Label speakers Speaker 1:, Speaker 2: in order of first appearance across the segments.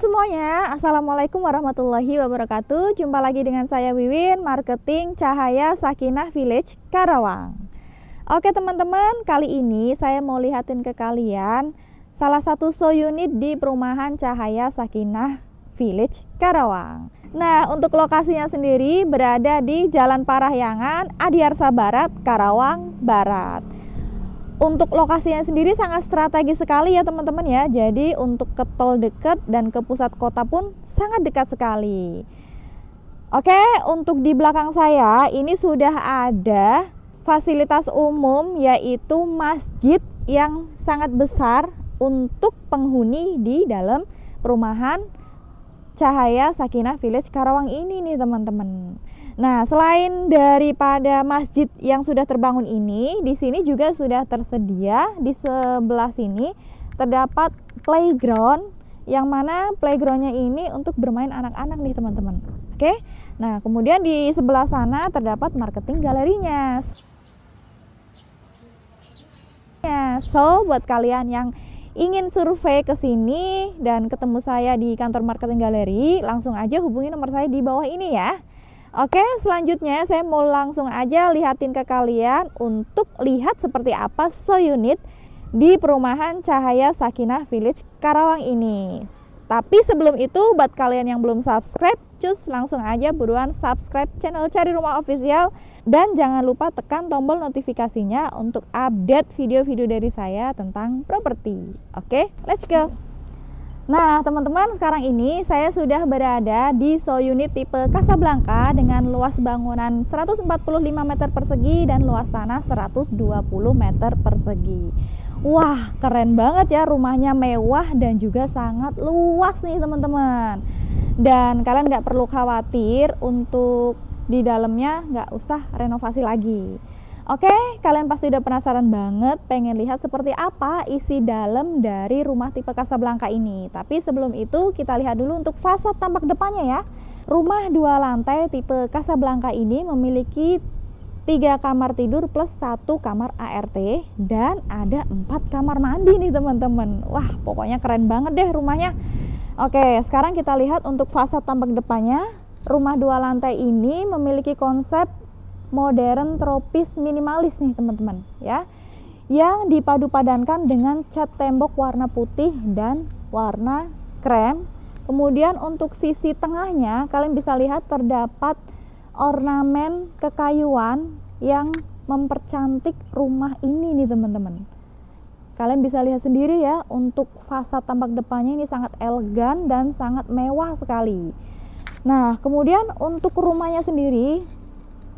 Speaker 1: semuanya, Assalamualaikum warahmatullahi wabarakatuh Jumpa lagi dengan saya Wiwin, Marketing Cahaya Sakinah Village, Karawang Oke teman-teman, kali ini saya mau lihatin ke kalian Salah satu show unit di perumahan Cahaya Sakinah Village, Karawang Nah, untuk lokasinya sendiri berada di Jalan Parahyangan, Adiarsa Barat, Karawang Barat untuk lokasinya sendiri sangat strategis sekali ya teman-teman ya. Jadi untuk ke tol dekat dan ke pusat kota pun sangat dekat sekali. Oke, untuk di belakang saya ini sudah ada fasilitas umum yaitu masjid yang sangat besar untuk penghuni di dalam perumahan Cahaya Sakinah Village Karawang ini nih teman-teman. Nah, selain daripada masjid yang sudah terbangun ini, di sini juga sudah tersedia di sebelah sini terdapat playground yang mana playgroundnya ini untuk bermain anak-anak nih teman-teman. Oke, nah kemudian di sebelah sana terdapat marketing galerinya. Ya, So, buat kalian yang ingin survei ke sini dan ketemu saya di kantor marketing galeri, langsung aja hubungi nomor saya di bawah ini ya. Oke, selanjutnya saya mau langsung aja lihatin ke kalian untuk lihat seperti apa seunit di perumahan Cahaya Sakinah Village Karawang ini. Tapi sebelum itu, buat kalian yang belum subscribe, cus langsung aja buruan subscribe channel Cari Rumah Official dan jangan lupa tekan tombol notifikasinya untuk update video-video dari saya tentang properti. Oke, let's go! Nah, teman-teman, sekarang ini saya sudah berada di So unit tipe Casablanca dengan luas bangunan 145 meter persegi dan luas tanah 120 meter persegi. Wah, keren banget ya rumahnya mewah dan juga sangat luas nih teman-teman. Dan kalian nggak perlu khawatir untuk di dalamnya nggak usah renovasi lagi. Oke, kalian pasti udah penasaran banget pengen lihat seperti apa isi dalam dari rumah tipe Casablanca ini. Tapi sebelum itu kita lihat dulu untuk fasad tampak depannya ya. Rumah dua lantai tipe Casablanca ini memiliki tiga kamar tidur plus satu kamar ART dan ada empat kamar mandi nih teman-teman. Wah, pokoknya keren banget deh rumahnya. Oke, sekarang kita lihat untuk fasad tampak depannya. Rumah dua lantai ini memiliki konsep modern tropis minimalis nih teman-teman ya yang dipadu-padankan dengan cat tembok warna putih dan warna krem kemudian untuk sisi tengahnya kalian bisa lihat terdapat ornamen kekayuan yang mempercantik rumah ini nih teman-teman kalian bisa lihat sendiri ya untuk fasad tampak depannya ini sangat elegan dan sangat mewah sekali nah kemudian untuk rumahnya sendiri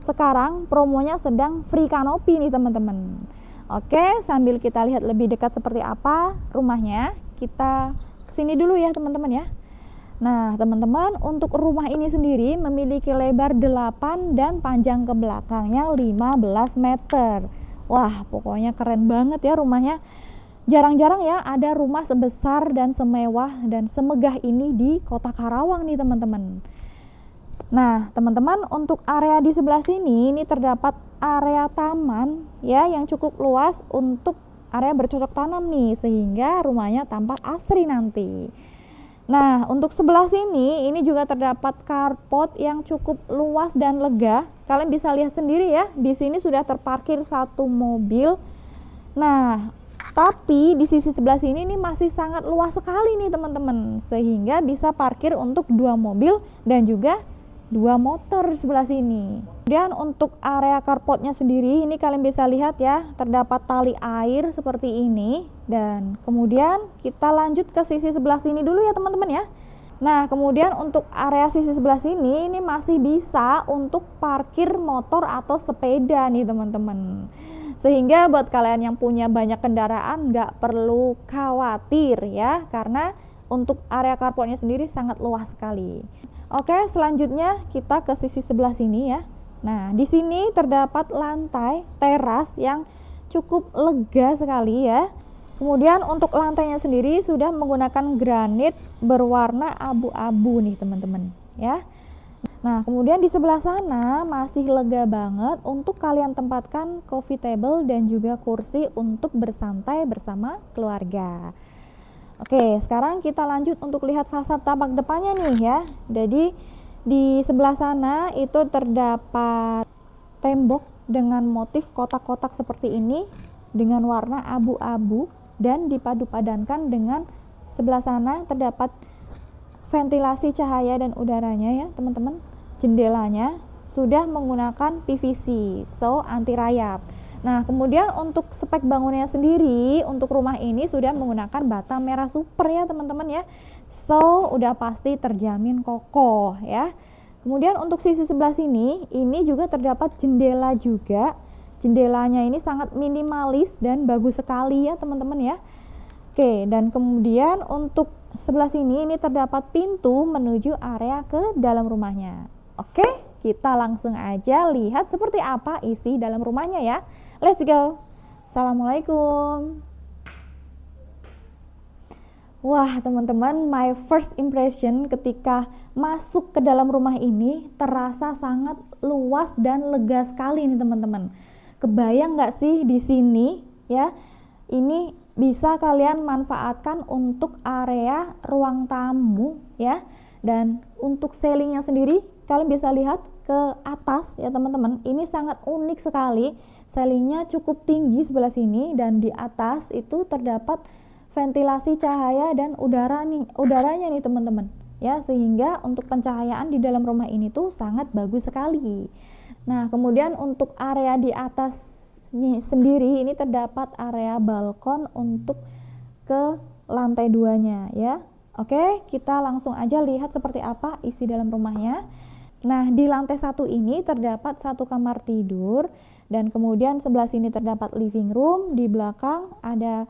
Speaker 1: sekarang promonya sedang free kanopi nih teman-teman. Oke, sambil kita lihat lebih dekat seperti apa rumahnya, kita kesini dulu ya teman-teman ya. Nah, teman-teman, untuk rumah ini sendiri memiliki lebar 8 dan panjang ke belakangnya 15 meter. Wah, pokoknya keren banget ya rumahnya. Jarang-jarang ya ada rumah sebesar dan semewah dan semegah ini di kota Karawang nih teman-teman. Nah, teman-teman, untuk area di sebelah sini ini terdapat area taman ya yang cukup luas untuk area bercocok tanam nih sehingga rumahnya tampak asri nanti. Nah, untuk sebelah sini ini juga terdapat carport yang cukup luas dan lega. Kalian bisa lihat sendiri ya, di sini sudah terparkir satu mobil. Nah, tapi di sisi sebelah sini ini masih sangat luas sekali nih teman-teman sehingga bisa parkir untuk dua mobil dan juga dua motor di sebelah sini. Kemudian untuk area carportnya sendiri, ini kalian bisa lihat ya, terdapat tali air seperti ini. Dan kemudian kita lanjut ke sisi sebelah sini dulu ya teman-teman ya. Nah, kemudian untuk area sisi sebelah sini, ini masih bisa untuk parkir motor atau sepeda nih teman-teman. Sehingga buat kalian yang punya banyak kendaraan, nggak perlu khawatir ya, karena untuk area carportnya sendiri sangat luas sekali. Oke, selanjutnya kita ke sisi sebelah sini ya. Nah, di sini terdapat lantai teras yang cukup lega sekali ya. Kemudian untuk lantainya sendiri sudah menggunakan granit berwarna abu-abu nih teman-teman ya. Nah, kemudian di sebelah sana masih lega banget untuk kalian tempatkan coffee table dan juga kursi untuk bersantai bersama keluarga. Oke, sekarang kita lanjut untuk lihat fasad tampak depannya nih ya. Jadi di sebelah sana itu terdapat tembok dengan motif kotak-kotak seperti ini dengan warna abu-abu dan dipadu-padankan dengan sebelah sana terdapat ventilasi cahaya dan udaranya ya teman-teman jendelanya sudah menggunakan PVC so anti rayap Nah, kemudian untuk spek bangunannya sendiri, untuk rumah ini sudah menggunakan bata merah super ya teman-teman ya. So, udah pasti terjamin kokoh ya. Kemudian untuk sisi sebelah sini, ini juga terdapat jendela juga. Jendelanya ini sangat minimalis dan bagus sekali ya teman-teman ya. Oke, dan kemudian untuk sebelah sini ini terdapat pintu menuju area ke dalam rumahnya. Oke, kita langsung aja lihat seperti apa isi dalam rumahnya ya. Let's go. Assalamualaikum. Wah, teman-teman, my first impression ketika masuk ke dalam rumah ini terasa sangat luas dan lega sekali nih teman-teman. Kebayang nggak sih di sini ya? Ini bisa kalian manfaatkan untuk area ruang tamu ya. Dan untuk sellingnya sendiri, kalian bisa lihat ke atas ya teman-teman ini sangat unik sekali selingnya cukup tinggi sebelah sini dan di atas itu terdapat ventilasi cahaya dan udara nih udaranya nih teman-teman ya sehingga untuk pencahayaan di dalam rumah ini tuh sangat bagus sekali nah kemudian untuk area di atas sendiri ini terdapat area balkon untuk ke lantai duanya ya oke kita langsung aja lihat seperti apa isi dalam rumahnya Nah, di lantai satu ini terdapat satu kamar tidur dan kemudian sebelah sini terdapat living room, di belakang ada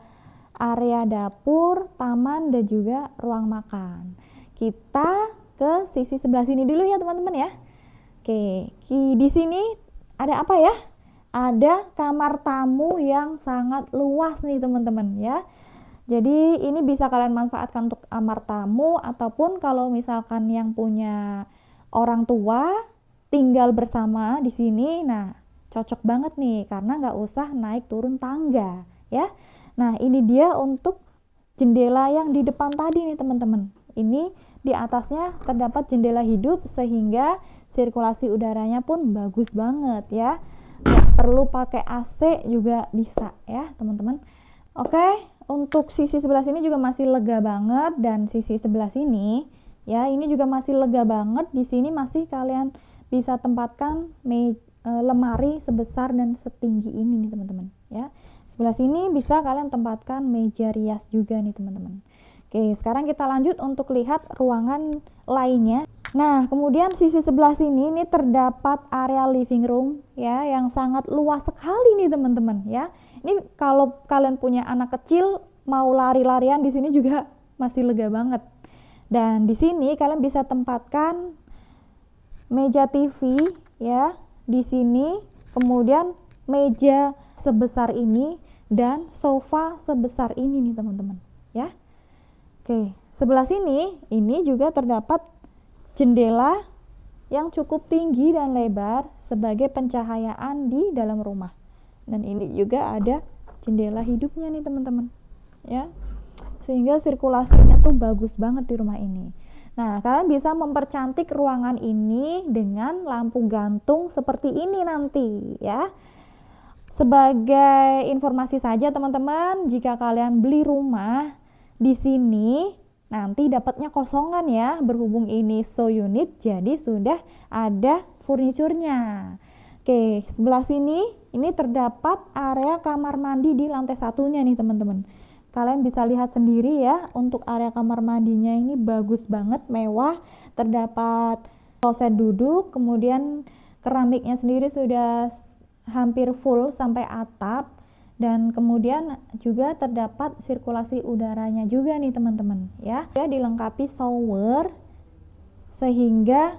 Speaker 1: area dapur, taman dan juga ruang makan. Kita ke sisi sebelah sini dulu ya teman-teman ya. Oke, di sini ada apa ya? Ada kamar tamu yang sangat luas nih teman-teman ya. Jadi ini bisa kalian manfaatkan untuk kamar tamu ataupun kalau misalkan yang punya orang tua tinggal bersama di sini. Nah, cocok banget nih karena nggak usah naik turun tangga ya. Nah, ini dia untuk jendela yang di depan tadi nih teman-teman. Ini di atasnya terdapat jendela hidup sehingga sirkulasi udaranya pun bagus banget ya. Nggak perlu pakai AC juga bisa ya, teman-teman. Oke, untuk sisi sebelah sini juga masih lega banget dan sisi sebelah sini Ya, ini juga masih lega banget. Di sini masih kalian bisa tempatkan me e, lemari sebesar dan setinggi ini nih, teman-teman, ya. Sebelah sini bisa kalian tempatkan meja rias juga nih, teman-teman. Oke, sekarang kita lanjut untuk lihat ruangan lainnya. Nah, kemudian sisi sebelah sini ini terdapat area living room ya yang sangat luas sekali nih teman-teman ya. Ini kalau kalian punya anak kecil mau lari-larian di sini juga masih lega banget dan di sini kalian bisa tempatkan meja TV ya di sini, kemudian meja sebesar ini dan sofa sebesar ini nih teman-teman ya. Oke, sebelah sini ini juga terdapat jendela yang cukup tinggi dan lebar sebagai pencahayaan di dalam rumah. Dan ini juga ada jendela hidupnya nih teman-teman. Ya, sehingga sirkulasinya tuh bagus banget di rumah ini. Nah, kalian bisa mempercantik ruangan ini dengan lampu gantung seperti ini nanti ya. Sebagai informasi saja teman-teman, jika kalian beli rumah di sini nanti dapatnya kosongan ya berhubung ini so unit jadi sudah ada furniturnya. Oke, sebelah sini ini terdapat area kamar mandi di lantai satunya nih teman-teman. Kalian bisa lihat sendiri ya, untuk area kamar mandinya ini bagus banget, mewah, terdapat kloset duduk, kemudian keramiknya sendiri sudah hampir full sampai atap, dan kemudian juga terdapat sirkulasi udaranya juga nih teman-teman ya. dia dilengkapi shower, sehingga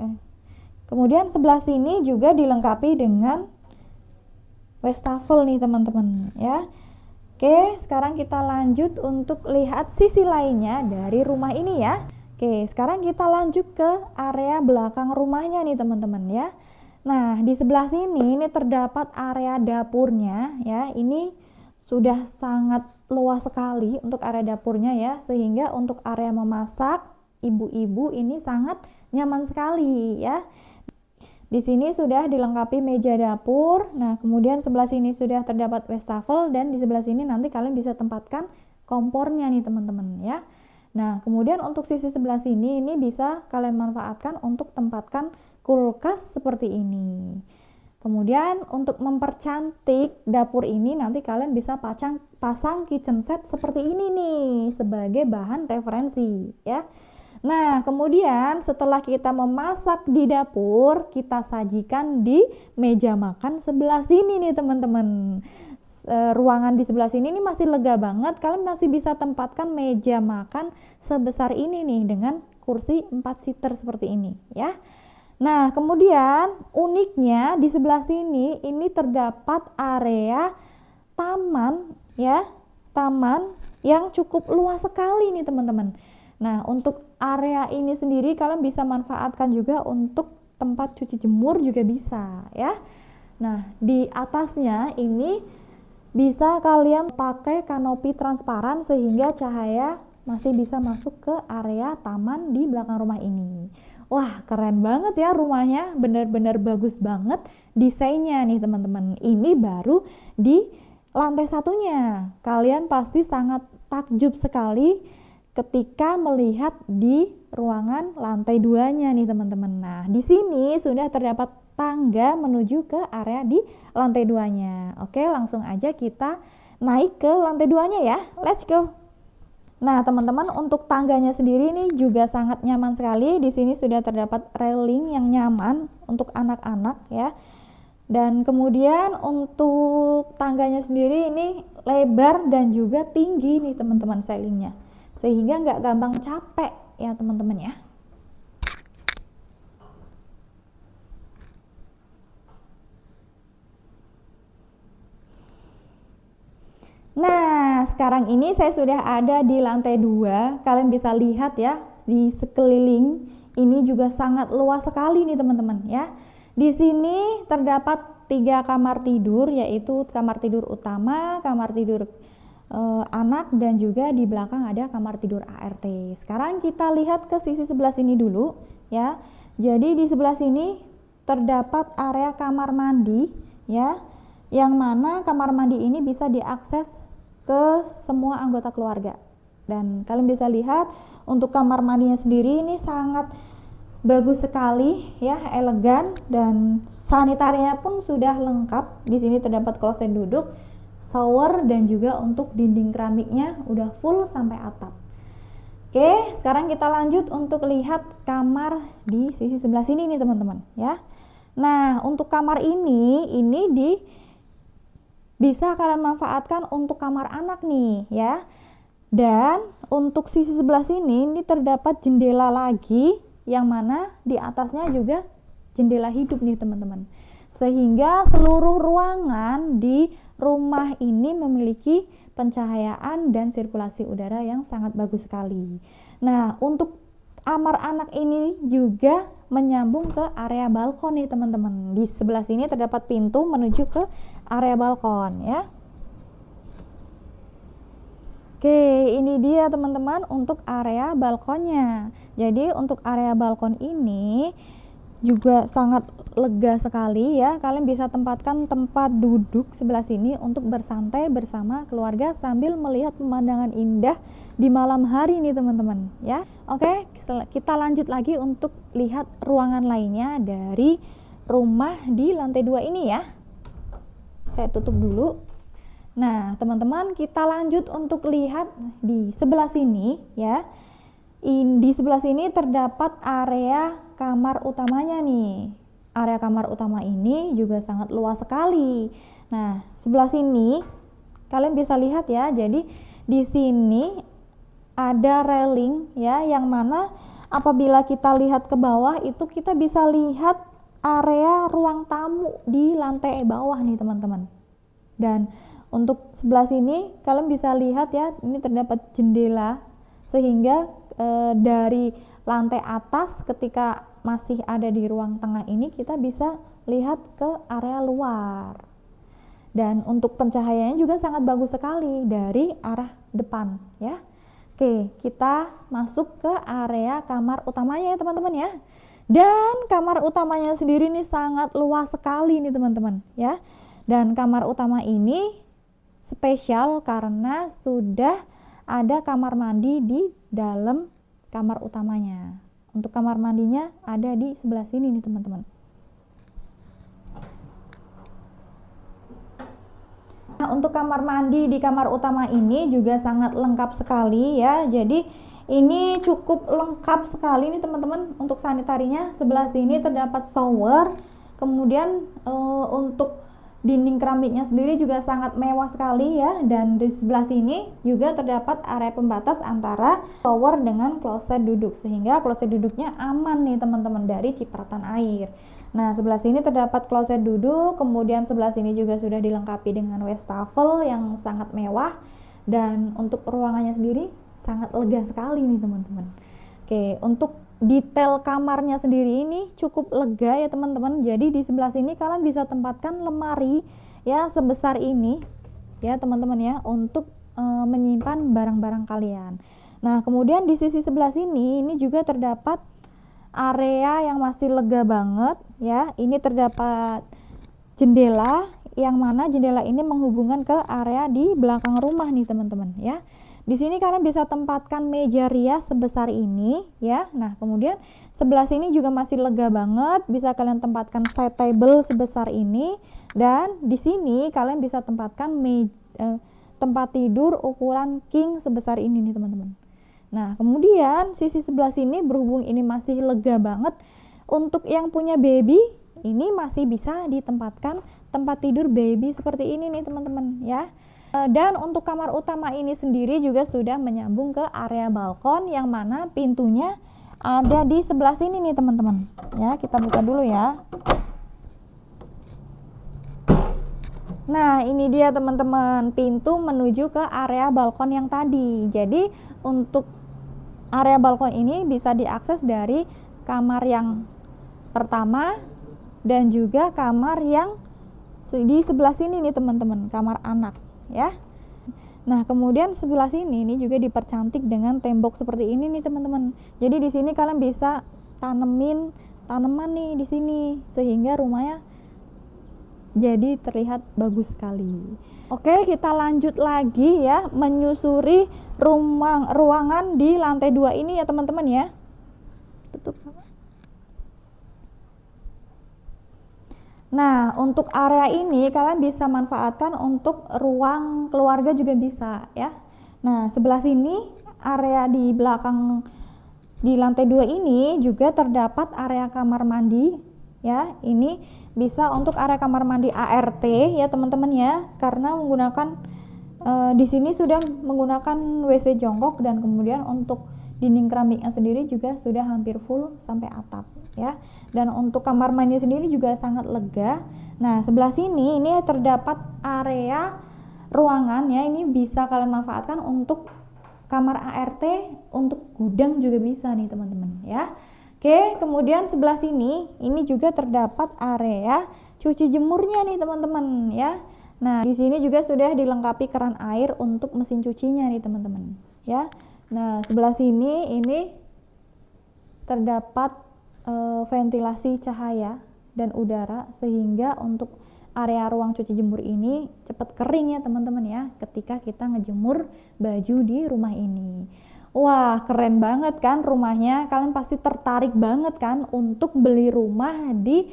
Speaker 1: eh, kemudian sebelah sini juga dilengkapi dengan wastafel nih teman-teman ya. Oke, sekarang kita lanjut untuk lihat sisi lainnya dari rumah ini ya. Oke, sekarang kita lanjut ke area belakang rumahnya nih teman-teman ya. Nah, di sebelah sini ini terdapat area dapurnya ya. Ini sudah sangat luas sekali untuk area dapurnya ya, sehingga untuk area memasak ibu-ibu ini sangat nyaman sekali ya. Di sini sudah dilengkapi meja dapur. Nah, kemudian sebelah sini sudah terdapat wastafel dan di sebelah sini nanti kalian bisa tempatkan kompornya nih teman-teman ya. Nah, kemudian untuk sisi sebelah sini ini bisa kalian manfaatkan untuk tempatkan kulkas seperti ini. Kemudian untuk mempercantik dapur ini nanti kalian bisa pasang kitchen set seperti ini nih sebagai bahan referensi ya. Nah, kemudian setelah kita memasak di dapur, kita sajikan di meja makan sebelah sini nih teman-teman ruangan di sebelah sini ini masih lega banget. Kalian masih bisa tempatkan meja makan sebesar ini nih dengan kursi 4 seater seperti ini ya. Nah, kemudian uniknya di sebelah sini ini terdapat area taman ya, taman yang cukup luas sekali nih teman-teman. Nah, untuk area ini sendiri kalian bisa manfaatkan juga untuk tempat cuci jemur juga bisa ya. Nah, di atasnya ini bisa kalian pakai kanopi transparan sehingga cahaya masih bisa masuk ke area taman di belakang rumah ini. Wah, keren banget ya rumahnya, bener-bener bagus banget desainnya nih teman-teman. Ini baru di lantai satunya. Kalian pasti sangat takjub sekali ketika melihat di ruangan lantai duanya nih teman-teman. Nah, di sini sudah terdapat tangga menuju ke area di lantai duanya. Oke, langsung aja kita naik ke lantai duanya ya. Let's go. Nah, teman-teman, untuk tangganya sendiri ini juga sangat nyaman sekali. Di sini sudah terdapat railing yang nyaman untuk anak-anak ya. Dan kemudian untuk tangganya sendiri ini lebar dan juga tinggi nih teman-teman sailingnya sehingga nggak gampang capek ya teman-teman ya. Nah, sekarang ini saya sudah ada di lantai 2. Kalian bisa lihat ya, di sekeliling ini juga sangat luas sekali nih teman-teman ya. Di sini terdapat tiga kamar tidur, yaitu kamar tidur utama, kamar tidur uh, anak dan juga di belakang ada kamar tidur ART. Sekarang kita lihat ke sisi sebelah sini dulu ya. Jadi di sebelah sini terdapat area kamar mandi ya yang mana kamar mandi ini bisa diakses ke semua anggota keluarga. Dan kalian bisa lihat untuk kamar mandinya sendiri ini sangat bagus sekali ya, elegan dan sanitarnya pun sudah lengkap. Di sini terdapat kloset duduk shower dan juga untuk dinding keramiknya udah full sampai atap. Oke, sekarang kita lanjut untuk lihat kamar di sisi sebelah sini nih teman-teman ya. Nah, untuk kamar ini ini di bisa kalian manfaatkan untuk kamar anak nih ya. Dan untuk sisi sebelah sini ini terdapat jendela lagi yang mana di atasnya juga jendela hidup nih teman-teman. Sehingga seluruh ruangan di rumah ini memiliki pencahayaan dan sirkulasi udara yang sangat bagus sekali. Nah, untuk amar anak ini juga menyambung ke area balkon nih teman-teman. Di sebelah sini terdapat pintu menuju ke area balkon ya. Oke, ini dia teman-teman untuk area balkonnya. Jadi untuk area balkon ini juga sangat lega sekali ya. Kalian bisa tempatkan tempat duduk sebelah sini untuk bersantai bersama keluarga sambil melihat pemandangan indah di malam hari ini teman-teman ya. Oke, kita lanjut lagi untuk lihat ruangan lainnya dari rumah di lantai dua ini ya. Saya tutup dulu. Nah, teman-teman kita lanjut untuk lihat di sebelah sini ya di sebelah sini terdapat area kamar utamanya nih. Area kamar utama ini juga sangat luas sekali. Nah, sebelah sini kalian bisa lihat ya. Jadi di sini ada railing ya yang mana apabila kita lihat ke bawah itu kita bisa lihat area ruang tamu di lantai bawah nih teman-teman. Dan untuk sebelah sini kalian bisa lihat ya, ini terdapat jendela sehingga e, dari lantai atas ketika masih ada di ruang tengah ini kita bisa lihat ke area luar. Dan untuk pencahayaannya juga sangat bagus sekali dari arah depan ya. Oke, kita masuk ke area kamar utamanya ya teman-teman ya. Dan kamar utamanya sendiri ini sangat luas sekali nih teman-teman ya. Dan kamar utama ini spesial karena sudah ada kamar mandi di dalam kamar utamanya. Untuk kamar mandinya ada di sebelah sini nih teman-teman. Nah, untuk kamar mandi di kamar utama ini juga sangat lengkap sekali ya. Jadi ini cukup lengkap sekali nih teman-teman untuk sanitarinya. Sebelah sini terdapat shower. Kemudian e, untuk Dinding keramiknya sendiri juga sangat mewah sekali ya dan di sebelah sini juga terdapat area pembatas antara tower dengan kloset duduk sehingga kloset duduknya aman nih teman-teman dari cipratan air. Nah, sebelah sini terdapat kloset duduk, kemudian sebelah sini juga sudah dilengkapi dengan wastafel yang sangat mewah dan untuk ruangannya sendiri sangat lega sekali nih teman-teman. Oke, untuk detail kamarnya sendiri ini cukup lega ya teman-teman. Jadi di sebelah sini kalian bisa tempatkan lemari ya sebesar ini ya teman-teman ya untuk e, menyimpan barang-barang kalian. Nah, kemudian di sisi sebelah sini ini juga terdapat area yang masih lega banget ya. Ini terdapat jendela yang mana jendela ini menghubungkan ke area di belakang rumah nih teman-teman ya. Di sini kalian bisa tempatkan meja rias sebesar ini ya. Nah, kemudian sebelah sini juga masih lega banget, bisa kalian tempatkan side table sebesar ini dan di sini kalian bisa tempatkan meja, eh, tempat tidur ukuran king sebesar ini nih, teman-teman. Nah, kemudian sisi sebelah sini berhubung ini masih lega banget, untuk yang punya baby ini masih bisa ditempatkan tempat tidur baby seperti ini nih, teman-teman ya. Eh, dan untuk kamar utama ini sendiri juga sudah menyambung ke area balkon yang mana pintunya ada di sebelah sini nih teman-teman. Ya, kita buka dulu ya. Nah, ini dia teman-teman, pintu menuju ke area balkon yang tadi. Jadi, untuk area balkon ini bisa diakses dari kamar yang pertama dan juga kamar yang di sebelah sini nih teman-teman, kamar anak ya. Nah, kemudian sebelah sini ini juga dipercantik dengan tembok seperti ini nih, teman-teman. Jadi di sini kalian bisa tanemin tanaman nih di sini sehingga rumahnya jadi terlihat bagus sekali. Oke, kita lanjut lagi ya menyusuri rumah ruangan di lantai dua ini ya, teman-teman ya. Nah, untuk area ini kalian bisa manfaatkan untuk ruang keluarga juga bisa ya. Nah, sebelah sini area di belakang di lantai dua ini juga terdapat area kamar mandi ya. Ini bisa untuk area kamar mandi ART ya teman-teman ya karena menggunakan e, di sini sudah menggunakan WC jongkok dan kemudian untuk dinding keramiknya sendiri juga sudah hampir full sampai atap ya. Dan untuk kamar mandi sendiri juga sangat lega. Nah, sebelah sini ini terdapat area ruangan ya. Ini bisa kalian manfaatkan untuk kamar ART, untuk gudang juga bisa nih teman-teman ya. Oke, kemudian sebelah sini ini juga terdapat area cuci jemurnya nih teman-teman ya. Nah, di sini juga sudah dilengkapi keran air untuk mesin cucinya nih teman-teman ya. Nah, sebelah sini ini terdapat e, ventilasi cahaya dan udara sehingga untuk area ruang cuci jemur ini cepat kering ya teman-teman ya ketika kita ngejemur baju di rumah ini. Wah, keren banget kan rumahnya. Kalian pasti tertarik banget kan untuk beli rumah di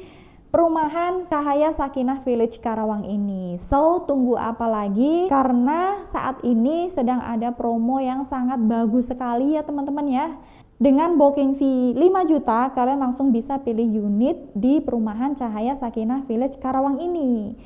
Speaker 1: perumahan Cahaya Sakinah Village Karawang ini. So, tunggu apa lagi? Karena saat ini sedang ada promo yang sangat bagus sekali ya teman-teman ya. Dengan booking fee 5 juta, kalian langsung bisa pilih unit di perumahan Cahaya Sakinah Village Karawang ini.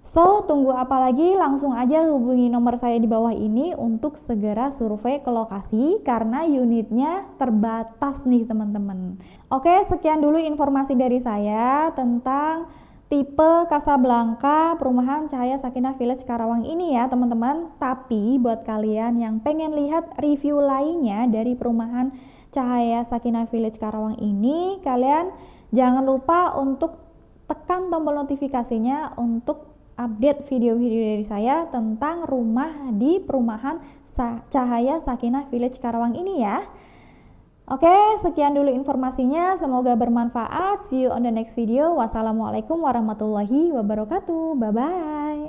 Speaker 1: So, tunggu apa lagi? Langsung aja hubungi nomor saya di bawah ini untuk segera survei ke lokasi karena unitnya terbatas nih teman-teman. Oke, sekian dulu informasi dari saya tentang tipe Casablanca perumahan Cahaya Sakinah Village Karawang ini ya teman-teman. Tapi buat kalian yang pengen lihat review lainnya dari perumahan Cahaya Sakinah Village Karawang ini, kalian jangan lupa untuk tekan tombol notifikasinya untuk update video-video dari saya tentang rumah di perumahan Cahaya Sakinah Village Karawang ini ya. Oke, sekian dulu informasinya. Semoga bermanfaat. See you on the next video. Wassalamualaikum warahmatullahi wabarakatuh. Bye bye.